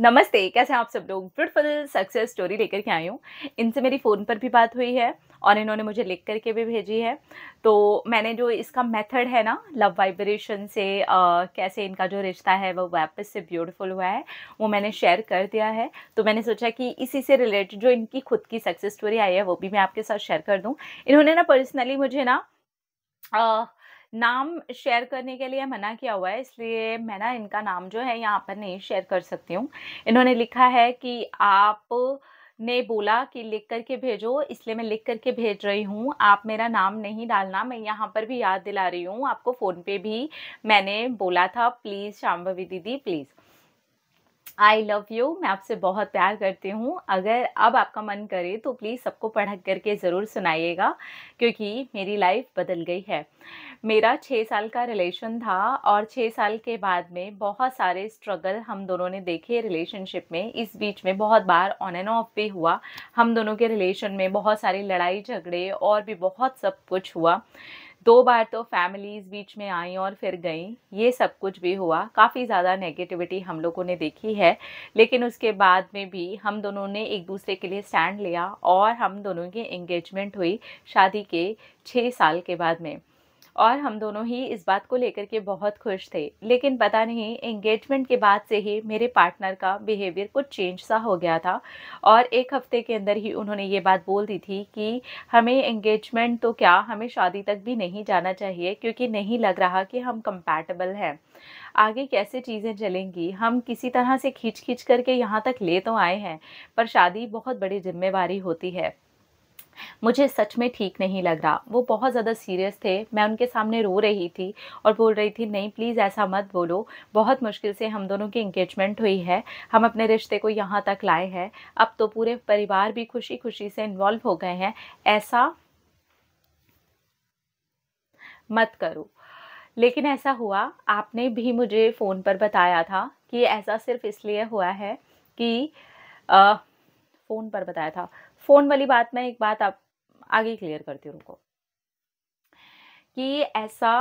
नमस्ते कैसे हैं आप सब लोग ब्यूटफुल सक्सेस स्टोरी लेकर के आई हूँ इनसे मेरी फ़ोन पर भी बात हुई है और इन्होंने मुझे लिख करके भी भेजी है तो मैंने जो इसका मेथड है ना लव वाइब्रेशन से आ, कैसे इनका जो रिश्ता है वो वापस से ब्यूटीफुल हुआ है वो मैंने शेयर कर दिया है तो मैंने सोचा कि इसी से रिलेटेड जो इनकी खुद की सक्सेस स्टोरी आई है वो भी मैं आपके साथ शेयर कर दूँ इन्होंने ना पर्सनली मुझे ना आ, नाम शेयर करने के लिए मना किया हुआ है इसलिए मैं ना इनका नाम जो है यहाँ पर नहीं शेयर कर सकती हूँ इन्होंने लिखा है कि आप ने बोला कि लिख करके भेजो इसलिए मैं लिख करके भेज रही हूँ आप मेरा नाम नहीं डालना मैं यहाँ पर भी याद दिला रही हूँ आपको फ़ोन पे भी मैंने बोला था प्लीज़ शाम्भवी दीदी प्लीज़ आई लव यू मैं आपसे बहुत प्यार करती हूँ अगर अब आपका मन करे तो प्लीज़ सबको पढ़क करके ज़रूर सुनाइएगा क्योंकि मेरी लाइफ बदल गई है मेरा छः साल का रिलेशन था और छः साल के बाद में बहुत सारे स्ट्रगल हम दोनों ने देखे रिलेशनशिप में इस बीच में बहुत बार ऑन एंड ऑफ भी हुआ हम दोनों के रिलेशन में बहुत सारी लड़ाई झगड़े और भी बहुत सब कुछ हुआ दो बार तो फैमिलीज़ बीच में आई और फिर गई ये सब कुछ भी हुआ काफ़ी ज़्यादा नेगेटिविटी हम लोगों ने देखी है लेकिन उसके बाद में भी हम दोनों ने एक दूसरे के लिए स्टैंड लिया और हम दोनों की एंगेजमेंट हुई शादी के छः साल के बाद में और हम दोनों ही इस बात को लेकर के बहुत खुश थे लेकिन पता नहीं एंगेजमेंट के बाद से ही मेरे पार्टनर का बिहेवियर कुछ चेंज सा हो गया था और एक हफ्ते के अंदर ही उन्होंने ये बात बोल दी थी कि हमें एंगेजमेंट तो क्या हमें शादी तक भी नहीं जाना चाहिए क्योंकि नहीं लग रहा कि हम कंपैटिबल हैं आगे कैसे चीज़ें चलेंगी हम किसी तरह से खींच खींच करके यहाँ तक ले तो आए हैं पर शादी बहुत बड़ी जिम्मेवारी होती है मुझे सच में ठीक नहीं लग रहा वो बहुत ज़्यादा सीरियस थे मैं उनके सामने रो रही थी और बोल रही थी नहीं प्लीज़ ऐसा मत बोलो बहुत मुश्किल से हम दोनों की इंगेजमेंट हुई है हम अपने रिश्ते को यहाँ तक लाए हैं अब तो पूरे परिवार भी खुशी खुशी से इन्वॉल्व हो गए हैं ऐसा मत करो लेकिन ऐसा हुआ आपने भी मुझे फ़ोन पर बताया था कि ऐसा सिर्फ इसलिए हुआ है कि फ़ोन पर बताया था फ़ोन वाली बात में एक बात आप आगे क्लियर करती हूँ उनको कि ऐसा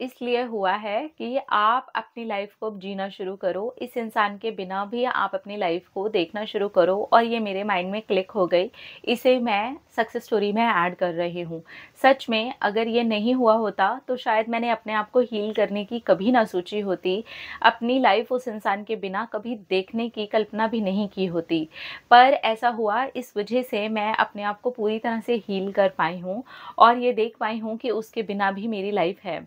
इसलिए हुआ है कि आप अपनी लाइफ को जीना शुरू करो इस इंसान के बिना भी आप अपनी लाइफ को देखना शुरू करो और ये मेरे माइंड में क्लिक हो गई इसे मैं सक्सेस स्टोरी में ऐड कर रही हूँ सच में अगर ये नहीं हुआ होता तो शायद मैंने अपने आप को हील करने की कभी ना सोची होती अपनी लाइफ उस इंसान के बिना कभी देखने की कल्पना भी नहीं की होती पर ऐसा हुआ इस वजह से मैं अपने आप को पूरी तरह से हील कर पाई हूँ और ये देख पाई हूँ कि उसके बिना भी मेरी लाइफ है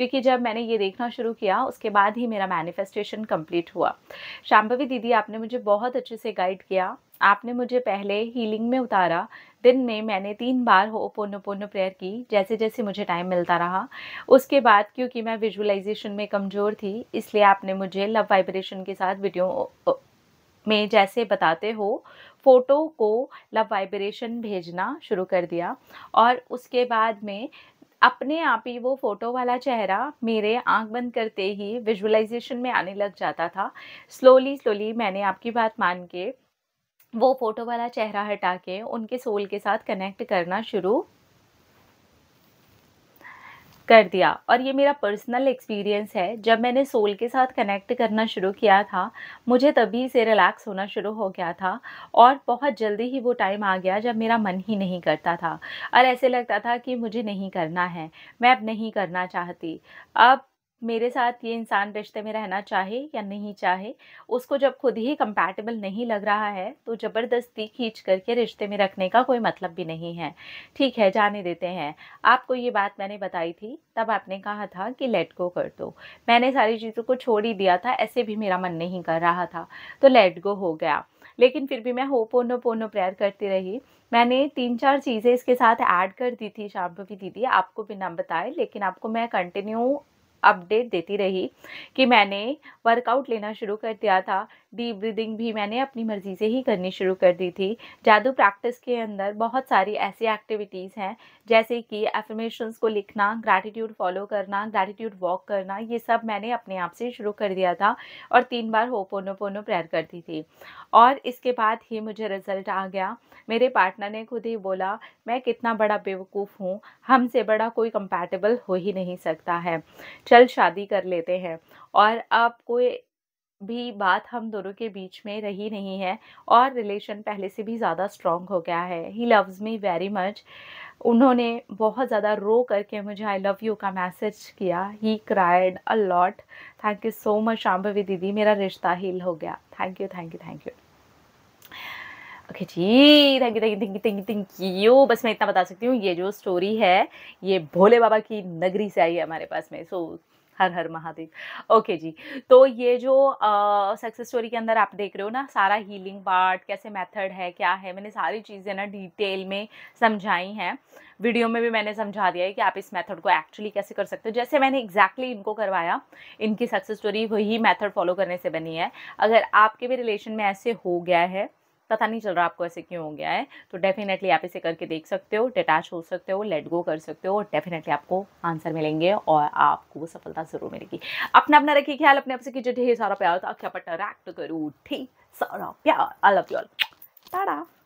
क्योंकि जब मैंने ये देखना शुरू किया उसके बाद ही मेरा मैनिफेस्टेशन कंप्लीट हुआ शाम्भवी दीदी आपने मुझे बहुत अच्छे से गाइड किया आपने मुझे पहले हीलिंग में उतारा दिन में मैंने तीन बार हो पुनः प्रेयर की जैसे जैसे मुझे टाइम मिलता रहा उसके बाद क्योंकि मैं विजुअलाइजेशन में कमज़ोर थी इसलिए आपने मुझे लव वाइब्रेशन के साथ वीडियो में जैसे बताते हो फ़ोटो को लव वाइब्रेशन भेजना शुरू कर दिया और उसके बाद में अपने आप ही वो फ़ोटो वाला चेहरा मेरे आंख बंद करते ही विजुअलाइजेशन में आने लग जाता था स्लोली स्लोली मैंने आपकी बात मान के वो फ़ोटो वाला चेहरा हटा के उनके सोल के साथ कनेक्ट करना शुरू कर दिया और ये मेरा पर्सनल एक्सपीरियंस है जब मैंने सोल के साथ कनेक्ट करना शुरू किया था मुझे तभी से रिलैक्स होना शुरू हो गया था और बहुत जल्दी ही वो टाइम आ गया जब मेरा मन ही नहीं करता था और ऐसे लगता था कि मुझे नहीं करना है मैं अब नहीं करना चाहती अब मेरे साथ ये इंसान रिश्ते में रहना चाहे या नहीं चाहे उसको जब खुद ही कंपैटिबल नहीं लग रहा है तो ज़बरदस्ती खींच करके रिश्ते में रखने का कोई मतलब भी नहीं है ठीक है जाने देते हैं आपको ये बात मैंने बताई थी तब आपने कहा था कि लेट गो कर दो मैंने सारी चीज़ों को छोड़ ही दिया था ऐसे भी मेरा मन नहीं कर रहा था तो लेट गो हो गया लेकिन फिर भी मैं हो पोनो पोनो प्रेयर करती रही मैंने तीन चार चीज़ें इसके साथ ऐड कर दी थी की दीदी आपको बिना बताए लेकिन आपको मैं कंटिन्यू अपडेट देती रही कि मैंने वर्कआउट लेना शुरू कर दिया था डीप ब्रीदिंग भी मैंने अपनी मर्ज़ी से ही करनी शुरू कर दी थी जादू प्रैक्टिस के अंदर बहुत सारी ऐसी एक्टिविटीज़ हैं जैसे कि एफर्मेशंस को लिखना ग्रैटिट्यूड फॉलो करना ग्रैटिट्यूड वॉक करना ये सब मैंने अपने आप से शुरू कर दिया था और तीन बार हो पोनो पोनो प्रेयर करती थी और इसके बाद ही मुझे रिज़ल्ट आ गया मेरे पार्टनर ने खुद ही बोला मैं कितना बड़ा बेवकूफ़ हूँ हमसे बड़ा कोई कंपैटिबल हो ही नहीं सकता है चल शादी कर लेते हैं और अब कोई भी बात हम दोनों के बीच में रही नहीं है और रिलेशन पहले से भी ज़्यादा स्ट्रॉन्ग हो गया है he loves me very much उन्होंने बहुत ज़्यादा रो करके मुझे आई लव यू का मैसेज किया he cried a lot thank you so much Shambhavi दीदी मेरा रिश्ता हील हो गया thank you thank you thank you okay जी thank you thank you thank you thank you thank you बस मैं इतना बता सकती हूँ ये जो स्टोरी है ये भोले बाबा की नगरी से आई है हमारे पास में सो so, हर हर महादेव ओके जी तो ये जो सक्सेस स्टोरी के अंदर आप देख रहे हो ना सारा हीलिंग पार्ट कैसे मेथड है क्या है मैंने सारी चीज़ें ना डिटेल में समझाई हैं वीडियो में भी मैंने समझा दिया है कि आप इस मेथड को एक्चुअली कैसे कर सकते हो जैसे मैंने एग्जैक्टली exactly इनको करवाया इनकी सक्सेस स्टोरी वही मेथड फॉलो करने से बनी है अगर आपके भी रिलेशन में ऐसे हो गया है पता नहीं चल रहा आपको ऐसे क्यों हो गया है तो डेफिनेटली आप इसे करके देख सकते हो डिटैच हो सकते हो लेट गो कर सकते हो डेफिनेटली आपको आंसर मिलेंगे और आपको वो सफलता ज़रूर मिलेगी अपना अपना रखिए ख्याल अपने आपसे कीजिए ढेर सारा प्यार तो आख्या पट्टा करूँ ठीक सारा प्यार I love you all Tata